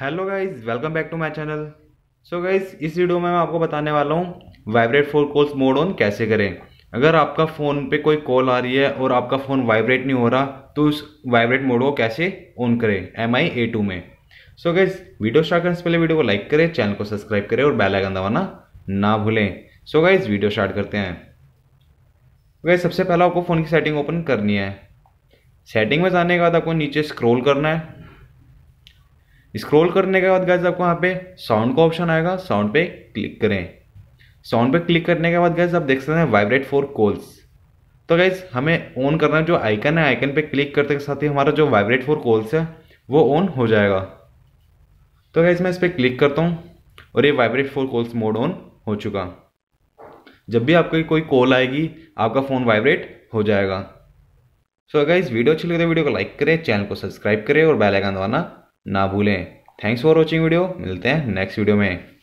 hello guys welcome back to my channel so guys इस video में मैं आपको बताने वाला हूँ vibrate for calls mode on कैसे करें अगर आपका फ़ोन पे कोई कॉल आ रही है और आपका फ़ोन वाइब्रेट नहीं हो रहा तो उस वाइब्रेट मोड को कैसे ऑन करें एम आई ए टू में so so guys video start करने से पहले वीडियो को लाइक करें चैनल को सब्सक्राइब करें और बेलाइकन दबाना ना भूलें सो गाइज़ वीडियो स्टार्ट करते हैं गाइज सबसे पहले आपको फ़ोन की सेटिंग ओपन करनी है सेटिंग में जाने के बाद आपको नीचे स्क्रोल करना है स्क्रॉल करने के बाद गैस आपको यहाँ पे साउंड का ऑप्शन आएगा साउंड पे क्लिक करें साउंड पे क्लिक करने के बाद गैस आप देख सकते हैं वाइब्रेट फॉर कॉल्स तो गैस हमें ऑन करना जो आइकन है आइकन पे क्लिक करते के साथ ही हमारा जो वाइब्रेट फॉर कॉल्स है वो ऑन हो जाएगा तो गैस मैं इस पर क्लिक करता हूँ और ये vibrate for calls mode on हो चुका जब भी आपकी कोई कॉल आएगी आपका फ़ोन वाइब्रेट हो जाएगा सो so अगर इस वीडियो अच्छी लगे तो वीडियो को लाइक करें चैनल को सब्सक्राइब करें और बेल आइकन दबाना ना भूलें थैंक्स फॉर वॉचिंग वीडियो मिलते हैं नेक्स्ट वीडियो में